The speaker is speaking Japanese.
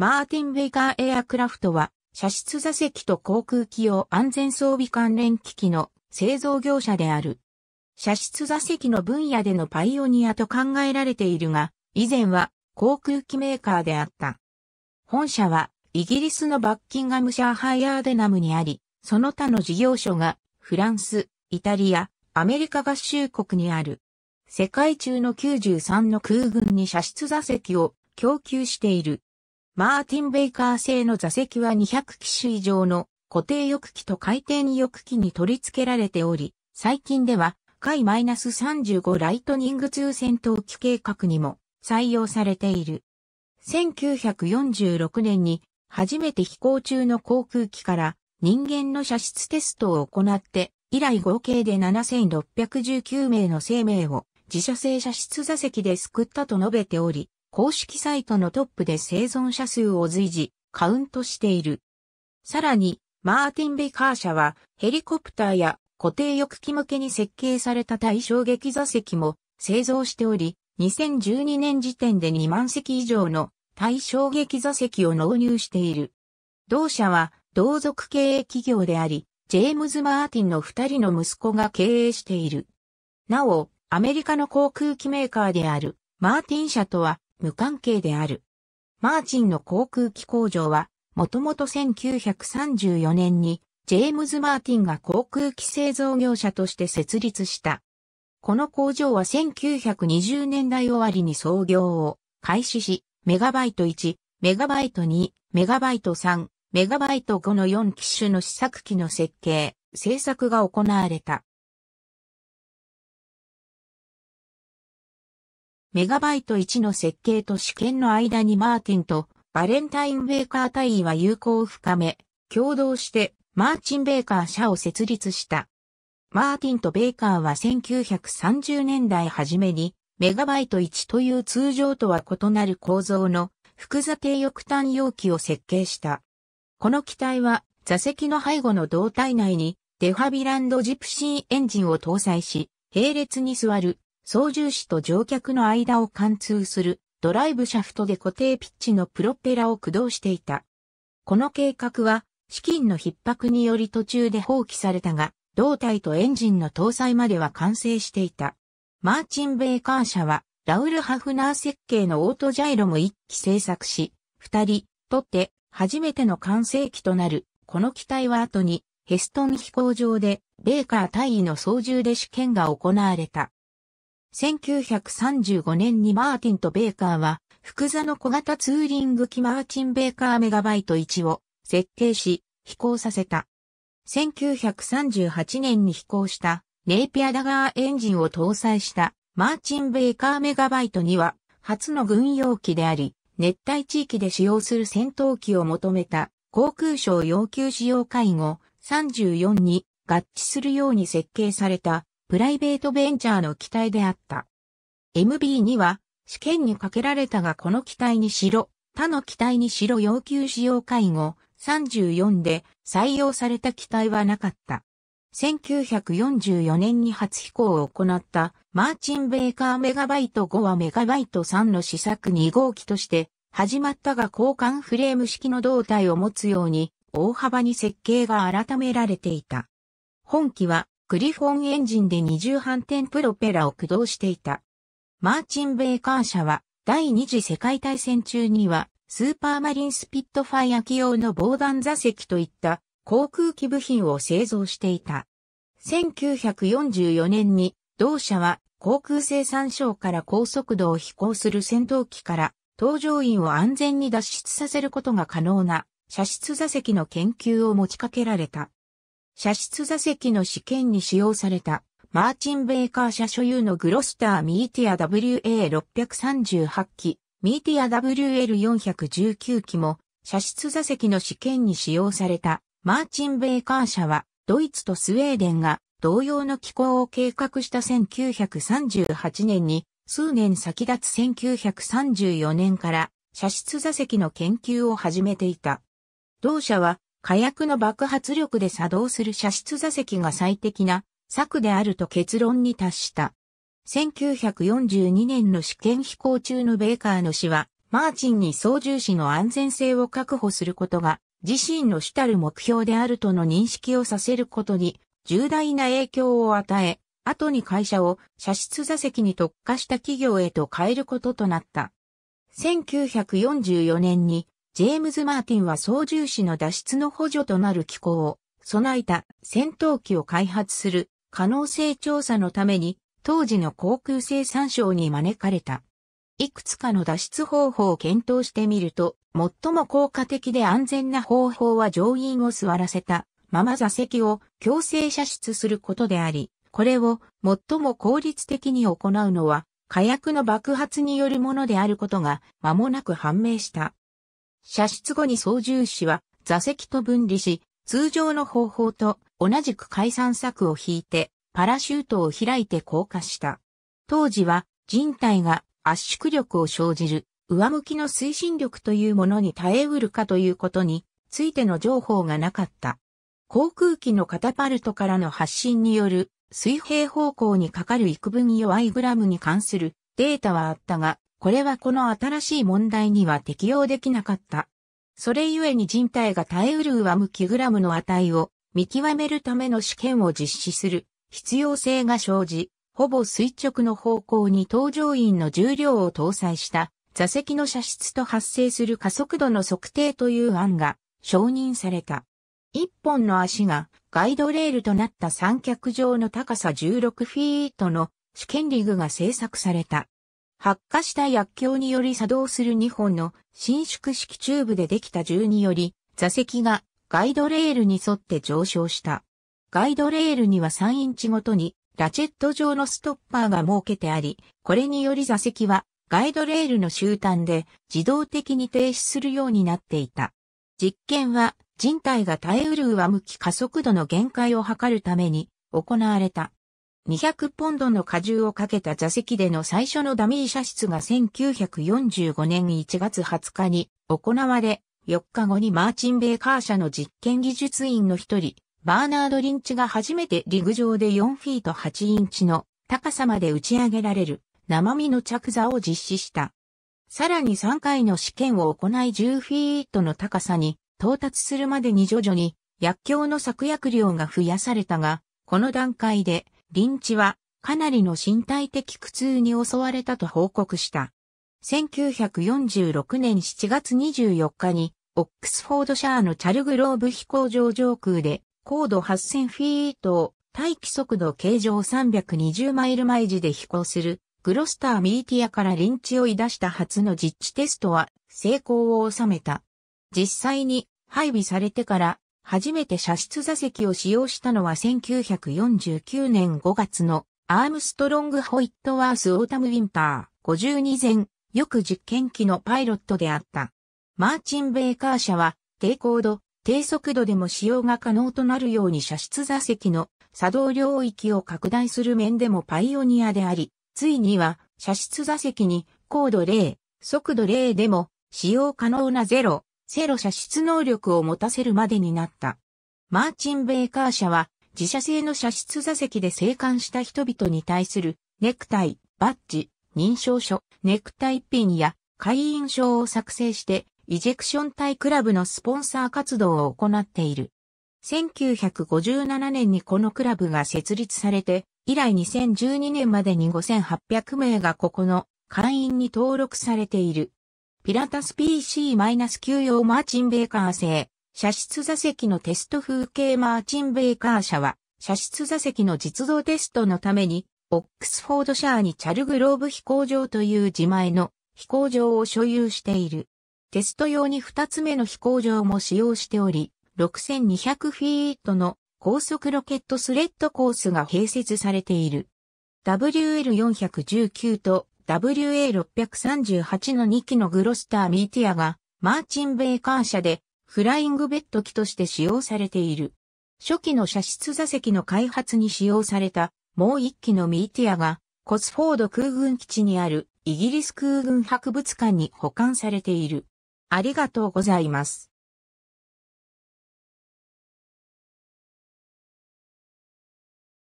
マーティン・ベイカーエアクラフトは、射出座席と航空機用安全装備関連機器の製造業者である。射出座席の分野でのパイオニアと考えられているが、以前は航空機メーカーであった。本社はイギリスのバッキンガムシャーハイアーデナムにあり、その他の事業所がフランス、イタリア、アメリカ合衆国にある。世界中の93の空軍に射出座席を供給している。マーティン・ベイカー製の座席は200機種以上の固定翼機と海底翼機に取り付けられており、最近では、海 -35 ライトニング2戦闘機計画にも採用されている。1946年に初めて飛行中の航空機から人間の射出テストを行って、以来合計で7619名の生命を自社製射出座席で救ったと述べており、公式サイトのトップで生存者数を随時カウントしている。さらに、マーティン・ベカー社はヘリコプターや固定翼機向けに設計された対衝撃座席も製造しており、2012年時点で2万席以上の対衝撃座席を納入している。同社は同族経営企業であり、ジェームズ・マーティンの二人の息子が経営している。なお、アメリカの航空機メーカーであるマーティン社とは無関係である。マーチンの航空機工場は、もともと1934年に、ジェームズ・マーティンが航空機製造業者として設立した。この工場は1920年代終わりに創業を開始し、メガバイト1、メガバイト2、メガバイト3、メガバイト5の4機種の試作機の設計、製作が行われた。メガバイト1の設計と試験の間にマーティンとバレンタイン・ベーカー隊員は友好を深め、共同してマーチン・ベーカー社を設立した。マーティンとベーカーは1930年代初めにメガバイト1という通常とは異なる構造の複座低翼端容器を設計した。この機体は座席の背後の胴体内にデファビランドジプシーエンジンを搭載し、並列に座る操縦士と乗客の間を貫通するドライブシャフトで固定ピッチのプロペラを駆動していた。この計画は資金の逼迫により途中で放棄されたが、胴体とエンジンの搭載までは完成していた。マーチン・ベーカー社は、ラウル・ハフナー設計のオートジャイロも一機製作し、二人、とって初めての完成機となる。この機体は後に、ヘストン飛行場で、ベーカー大尉の操縦で試験が行われた。1935年にマーティンとベーカーは、福座の小型ツーリング機マーチンベーカーメガバイト1を設計し、飛行させた。1938年に飛行したネイピアダガーエンジンを搭載したマーチンベーカーメガバイト2は、初の軍用機であり、熱帯地域で使用する戦闘機を求めた航空省要求使用会合34に合致するように設計されたプライベートベンチャーの機体であった。m b には、試験にかけられたがこの機体にしろ、他の機体にしろ要求使用介護34で採用された機体はなかった。1944年に初飛行を行ったマーチン・ベーカーメガバイト5はメガバイト3の試作2号機として始まったが交換フレーム式の胴体を持つように大幅に設計が改められていた。本機はクリフォンエンジンで二重反転プロペラを駆動していた。マーチン・ベーカー社は第二次世界大戦中にはスーパーマリンスピットファイア機用の防弾座席といった航空機部品を製造していた。1944年に同社は航空生産省から高速度を飛行する戦闘機から搭乗員を安全に脱出させることが可能な射出座席の研究を持ちかけられた。射出座席の試験に使用された、マーチン・ベーカー社所有のグロスター・ミーティア WA638 機、ミーティア WL419 機も、射出座席の試験に使用された、マーチン・ベーカー社は、ドイツとスウェーデンが同様の機構を計画した1938年に、数年先立つ1934年から、射出座席の研究を始めていた。同社は、火薬の爆発力で作動する射出座席が最適な策であると結論に達した。1942年の試験飛行中のベーカーの死は、マーチンに操縦士の安全性を確保することが、自身の主たる目標であるとの認識をさせることに、重大な影響を与え、後に会社を射出座席に特化した企業へと変えることとなった。1944年にジェームズ・マーティンは操縦士の脱出の補助となる機構を備えた戦闘機を開発する可能性調査のために当時の航空生産省に招かれた。いくつかの脱出方法を検討してみると、最も効果的で安全な方法は乗員を座らせたまま座席を強制射出することであり、これを最も効率的に行うのは火薬の爆発によるものであることが間もなく判明した。射出後に操縦士は座席と分離し、通常の方法と同じく解散策を引いて、パラシュートを開いて降下した。当時は人体が圧縮力を生じる上向きの推進力というものに耐えうるかということについての情報がなかった。航空機のカタパルトからの発進による水平方向にかかる幾分弱いグラムに関するデータはあったが、これはこの新しい問題には適用できなかった。それゆえに人体が耐えうる上向きグラムの値を見極めるための試験を実施する必要性が生じ、ほぼ垂直の方向に搭乗員の重量を搭載した座席の射出と発生する加速度の測定という案が承認された。一本の足がガイドレールとなった三脚上の高さ16フィートの試験リグが製作された。発火した薬莢により作動する2本の伸縮式チューブでできた銃により、座席がガイドレールに沿って上昇した。ガイドレールには3インチごとにラチェット状のストッパーが設けてあり、これにより座席はガイドレールの終端で自動的に停止するようになっていた。実験は人体が耐えうる上向き加速度の限界を測るために行われた。200ポンドの荷重をかけた座席での最初のダミー射出が1945年1月20日に行われ、4日後にマーチン・ベーカー社の実験技術員の一人、バーナード・リンチが初めて陸上で4フィート8インチの高さまで打ち上げられる生身の着座を実施した。さらに3回の試験を行い10フィートの高さに到達するまでに徐々に薬莢の作薬量が増やされたが、この段階でリンチはかなりの身体的苦痛に襲われたと報告した。1946年7月24日に、オックスフォードシャーのチャルグローブ飛行場上空で、高度8000フィートを、大気速度形状320マイル毎時で飛行する、グロスターミーティアからリンチを出した初の実地テストは、成功を収めた。実際に、配備されてから初めて射出座席を使用したのは1949年5月のアームストロング・ホイットワース・オータム・ウィンター52前、よく実験機のパイロットであった。マーチン・ベーカー社は低高度、低速度でも使用が可能となるように射出座席の作動領域を拡大する面でもパイオニアであり、ついには射出座席に高度0、速度0でも使用可能な0、セロ射出能力を持たせるまでになった。マーチン・ベーカー社は自社製の射出座席で生還した人々に対するネクタイ、バッジ、認証書、ネクタイピンや会員証を作成してイジェクション隊クラブのスポンサー活動を行っている。1957年にこのクラブが設立されて、以来2012年までに5800名がここの会員に登録されている。ピラタス PC-9 用マーチンベーカー製、車室座席のテスト風景マーチンベーカー社は、車室座席の実動テストのために、オックスフォードシャーにチャルグローブ飛行場という自前の飛行場を所有している。テスト用に2つ目の飛行場も使用しており、6200フィートの高速ロケットスレッドコースが併設されている。WL419 と WA638 の2機のグロスターミーティアがマーチン・ベーカー社でフライングベッド機として使用されている。初期の射出座席の開発に使用されたもう1機のミーティアがコスフォード空軍基地にあるイギリス空軍博物館に保管されている。ありがとうございます。